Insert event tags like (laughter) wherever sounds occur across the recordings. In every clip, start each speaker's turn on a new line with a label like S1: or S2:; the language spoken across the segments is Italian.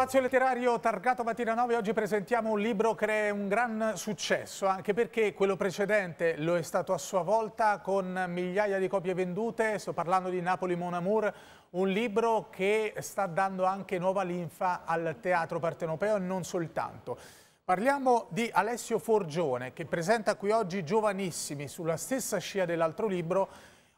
S1: Spazio letterario targato Mattina 9 oggi presentiamo un libro che è un gran successo anche perché quello precedente lo è stato a sua volta con migliaia di copie vendute, sto parlando di Napoli Mon Amour, un libro che sta dando anche nuova linfa al teatro partenopeo e non soltanto. Parliamo di Alessio Forgione che presenta qui oggi Giovanissimi sulla stessa scia dell'altro libro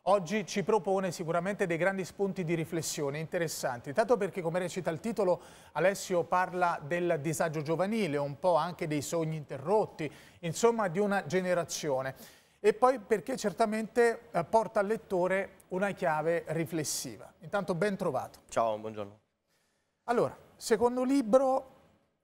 S1: oggi ci propone sicuramente dei grandi spunti di riflessione interessanti, tanto perché come recita il titolo Alessio parla del disagio giovanile, un po' anche dei sogni interrotti, insomma di una generazione e poi perché certamente eh, porta al lettore una chiave riflessiva. Intanto ben trovato. Ciao, buongiorno. Allora, secondo libro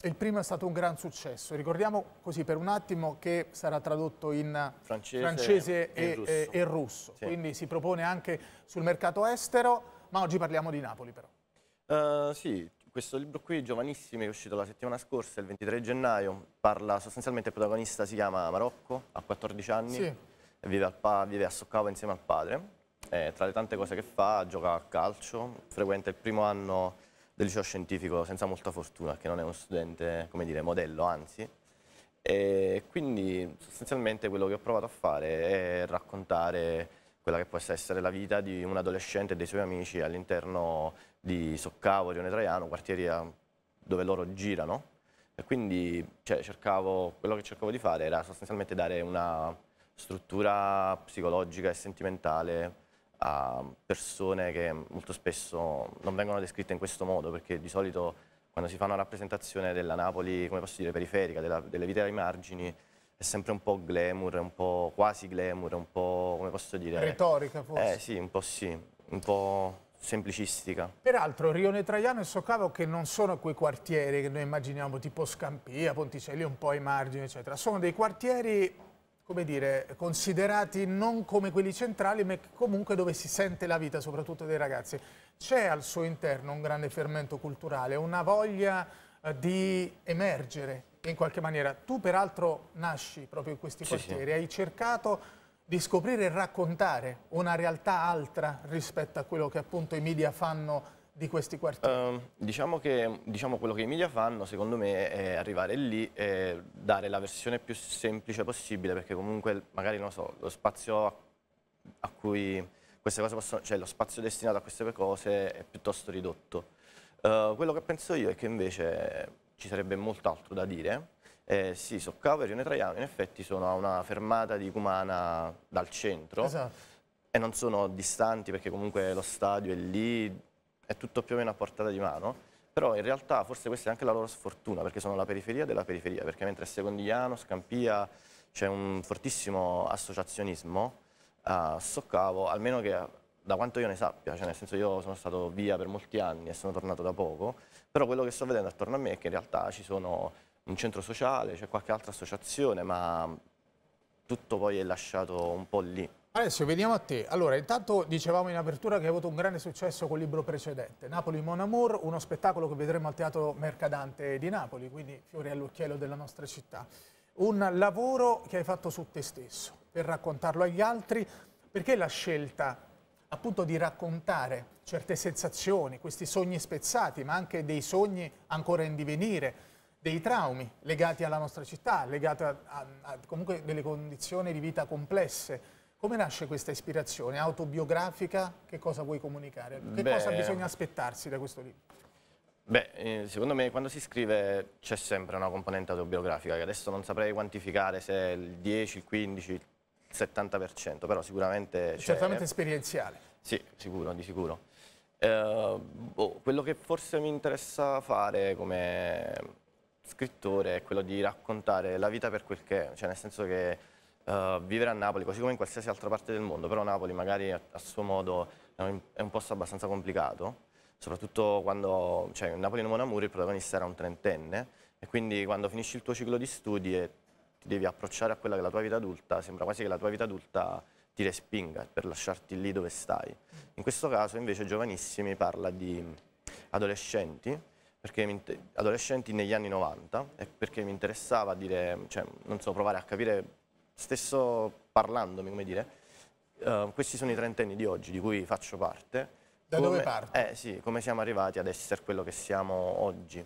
S1: il primo è stato un gran successo. Ricordiamo così per un attimo che sarà tradotto in francese, francese e, e, russo. E, e russo. Sì. Quindi si propone anche sul mercato estero, ma oggi parliamo di Napoli
S2: però. Uh, sì, questo libro qui, giovanissimo, è uscito la settimana scorsa, il 23 gennaio, parla sostanzialmente, il protagonista si chiama Marocco, ha 14 anni, sì. vive, vive, a Soccavo insieme al padre. Eh, tra le tante cose che fa, gioca a calcio, frequenta il primo anno del liceo scientifico senza molta fortuna, che non è uno studente, come dire, modello, anzi. E quindi sostanzialmente quello che ho provato a fare è raccontare quella che possa essere la vita di un adolescente e dei suoi amici all'interno di Soccavo, Rione Traiano, quartieria dove loro girano. E quindi cioè, cercavo, quello che cercavo di fare era sostanzialmente dare una struttura psicologica e sentimentale a persone che molto spesso non vengono descritte in questo modo, perché di solito quando si fa una rappresentazione della Napoli, come posso dire, periferica, della, delle vite ai margini, è sempre un po' glamour, un po' quasi glamour, un po' come posso dire...
S1: Retorica forse? Eh
S2: sì, un po' sì, un po' semplicistica.
S1: Peraltro Rione Traiano e Socavo che non sono quei quartieri che noi immaginiamo tipo Scampia, Ponticelli un po' ai margini eccetera, sono dei quartieri come dire, considerati non come quelli centrali, ma comunque dove si sente la vita, soprattutto dei ragazzi. C'è al suo interno un grande fermento culturale, una voglia eh, di emergere in qualche maniera. Tu peraltro nasci proprio in questi sì, quartieri, sì. hai cercato di scoprire e raccontare una realtà altra rispetto a quello che appunto i media fanno di questi quartieri?
S2: Um, diciamo che diciamo quello che i media fanno secondo me è arrivare lì e dare la versione più semplice possibile perché comunque magari non so, lo spazio a cui queste cose possono, cioè lo spazio destinato a queste cose è piuttosto ridotto. Uh, quello che penso io è che invece ci sarebbe molto altro da dire. Eh, sì, Soccavo e Rione Traiano in effetti sono a una fermata di Cumana dal centro esatto. e non sono distanti perché comunque lo stadio è lì, è tutto più o meno a portata di mano, però in realtà forse questa è anche la loro sfortuna, perché sono la periferia della periferia, perché mentre a Secondigliano, Scampia c'è un fortissimo associazionismo, a Soccavo, almeno che da quanto io ne sappia, cioè nel senso io sono stato via per molti anni e sono tornato da poco, però quello che sto vedendo attorno a me è che in realtà ci sono un centro sociale, c'è qualche altra associazione, ma tutto poi è lasciato un po' lì.
S1: Adesso veniamo a te. Allora, intanto dicevamo in apertura che hai avuto un grande successo col libro precedente, Napoli Mon Amour, uno spettacolo che vedremo al Teatro Mercadante di Napoli, quindi fiori all'occhiello della nostra città. Un lavoro che hai fatto su te stesso, per raccontarlo agli altri, perché la scelta appunto di raccontare certe sensazioni, questi sogni spezzati, ma anche dei sogni ancora in divenire, dei traumi legati alla nostra città, legati a, a, a comunque delle condizioni di vita complesse, come nasce questa ispirazione? Autobiografica? Che cosa vuoi comunicare? Che Beh, cosa eh, bisogna aspettarsi da questo libro?
S2: Beh, eh, secondo me quando si scrive c'è sempre una componente autobiografica che adesso non saprei quantificare se è il 10, il 15, il 70%, però sicuramente c'è. Certamente eh. esperienziale. Sì, sicuro, di sicuro. Eh, boh, quello che forse mi interessa fare come scrittore è quello di raccontare la vita per quel che è, cioè nel senso che eh, vivere a Napoli, così come in qualsiasi altra parte del mondo, però Napoli magari a, a suo modo è un, è un, posto abbastanza complicato, soprattutto quando, cioè in Napoli Nuovo amore, il protagonista era un trentenne e quindi quando finisci il tuo ciclo di studi e ti devi approcciare a quella che è la tua vita adulta, sembra quasi che la tua vita adulta ti respinga per lasciarti lì dove stai. In questo caso invece Giovanissimi parla di adolescenti, perché adolescenti negli anni 90 e perché mi interessava dire, cioè, non so, provare a capire stesso parlandomi, come dire, uh, questi sono i trentenni di oggi di cui faccio parte. Da come, dove parte? Eh sì, come siamo arrivati ad essere quello che siamo oggi.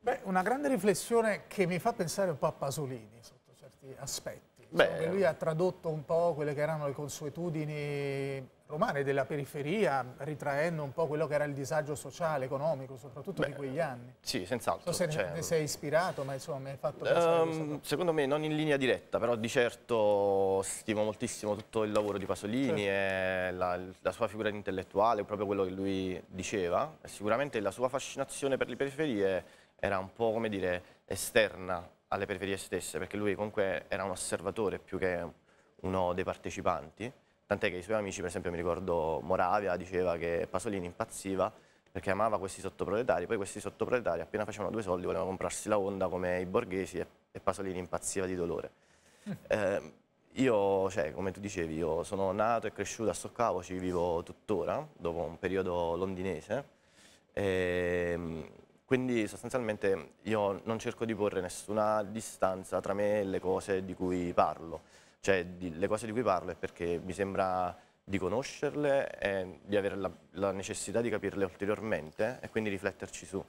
S1: Beh, una grande riflessione che mi fa pensare un po' a Pasolini sotto certi aspetti Beh, diciamo lui ha tradotto un po' quelle che erano le consuetudini romane della periferia, ritraendo un po' quello che era il disagio sociale, economico, soprattutto beh, di quegli anni.
S2: Sì, senz'altro. Non so se cioè, ne sei
S1: ispirato, ma insomma mi hai fatto pensare ehm,
S2: um, Secondo me non in linea diretta, però di certo stimo moltissimo tutto il lavoro di Pasolini certo. e la, la, sua figura intellettuale, proprio quello che lui diceva. sicuramente la sua fascinazione per le periferie era un po', come dire, esterna alle periferie stesse, perché lui comunque era un osservatore più che uno dei partecipanti, tant'è che i suoi amici, per esempio mi ricordo Moravia, diceva che Pasolini impazziva perché amava questi sottoproletari, poi questi sottoproletari appena facevano due soldi volevano comprarsi la Honda come i borghesi e, Pasolini impazziva di dolore. Mm. Eh, io, cioè, come tu dicevi, io sono nato e cresciuto a Soccavo, ci vivo tuttora, dopo un periodo londinese, e, ehm, quindi sostanzialmente io non cerco di porre nessuna distanza tra me e le cose di cui parlo. Cioè di, le cose di cui parlo è perché mi sembra di conoscerle e di avere la, la necessità di capirle ulteriormente e quindi rifletterci su.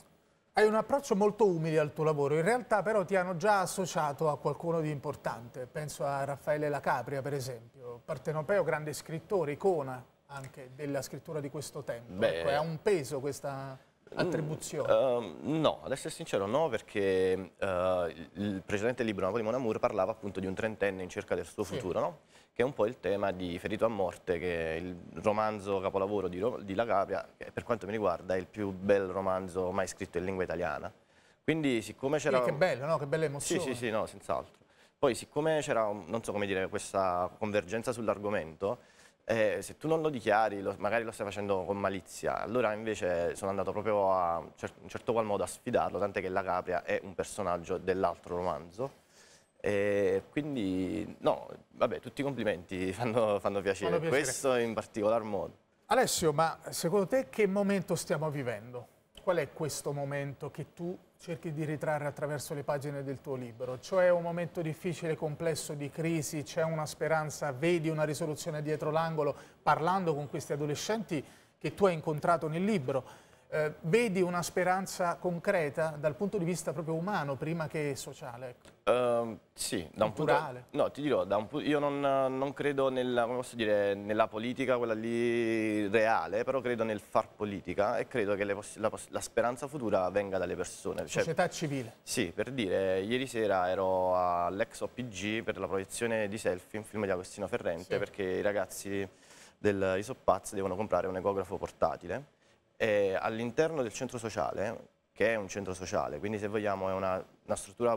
S1: Hai un approccio molto umile al tuo lavoro, in realtà però ti hanno già associato a qualcuno di importante, penso a Raffaele Lacapria per esempio, partenopeo, grande scrittore, icona anche della scrittura di questo tempo, Beh, ecco, ha un peso questa attribuzione?
S2: Mm, uh, no, ad essere sincero no, perché uh, il precedente libro Napoli Mon Amour parlava appunto di un trentenne in cerca del suo sì. futuro, no? che è un po' il tema di Ferito a morte, che è il romanzo capolavoro di, di La Capria, che per quanto mi riguarda è il più bel romanzo mai scritto in lingua italiana. Quindi siccome c'era... Sì, che
S1: bello, no? Che bella emozione. Sì,
S2: sì, sì, no, senz'altro. Poi siccome c'era, non so come dire, questa convergenza sull'argomento, e eh, se tu non lo dichiari, lo, magari lo stai facendo con malizia, allora invece sono andato proprio a, in certo qual modo a sfidarlo, tant'è che la Capria è un personaggio dell'altro romanzo. E quindi, no, vabbè, tutti i complimenti (laughs) fanno, fanno piacere, fanno piacere, questo in particolar modo.
S1: Alessio, ma secondo te che momento stiamo vivendo? Qual è questo momento che tu cerchi di ritrarre attraverso le pagine del tuo libro, cioè un momento difficile, complesso, di crisi, c'è una speranza, vedi una risoluzione dietro l'angolo, parlando con questi adolescenti che tu hai incontrato nel libro eh, vedi una speranza concreta dal punto di vista proprio umano prima che sociale?
S2: Uh, sì, da un punto, no, ti dirò, un, io non, non credo nella, dire, nella, politica, quella lì reale, però credo nel far politica e credo che le, la, la, speranza futura venga dalle persone. Cioè, Società civile. Sì, per dire, ieri sera ero all'ex OPG per la proiezione di Selfie, un film di Agostino Ferrente, sì. perché i ragazzi del Isoppaz devono comprare un ecografo portatile e eh, all'interno del centro sociale, che è un centro sociale, quindi se vogliamo è una, una struttura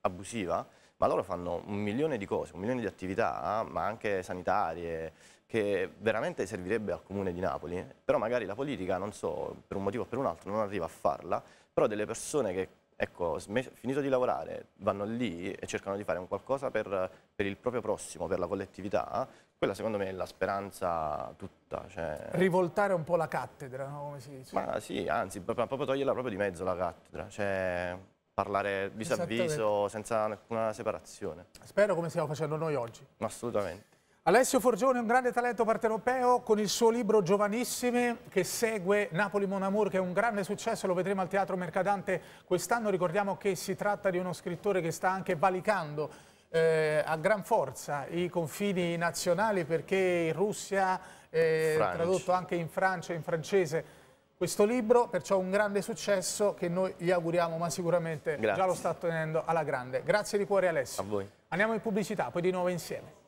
S2: abusiva, ma loro fanno un milione di cose, un milione di attività, eh, ma anche sanitarie, che veramente servirebbe al comune di Napoli, però magari la politica, non so, per un motivo o per un altro, non arriva a farla, però delle persone che ecco, finito di lavorare, vanno lì e cercano di fare un qualcosa per, per il proprio prossimo, per la collettività, quella secondo me è la speranza tutta. Cioè...
S1: Rivoltare un po' la cattedra, no? come si dice? Ma
S2: sì, anzi, proprio toglierla proprio di mezzo la cattedra. Cioè parlare viso a viso, senza alcuna separazione.
S1: Spero come stiamo facendo noi oggi.
S2: Assolutamente.
S1: Alessio Forgione, un grande talento partenopeo, con il suo libro Giovanissimi che segue Napoli Mon Amour, che è un grande successo, lo vedremo al Teatro Mercadante quest'anno. Ricordiamo che si tratta di uno scrittore che sta anche valicando eh, a gran forza i confini nazionali perché in Russia, eh, tradotto anche in Francia, in francese, questo libro, perciò un grande successo che noi gli auguriamo, ma sicuramente Grazie. già lo sta tenendo alla grande. Grazie di cuore Alessio. Andiamo in pubblicità, poi di nuovo insieme.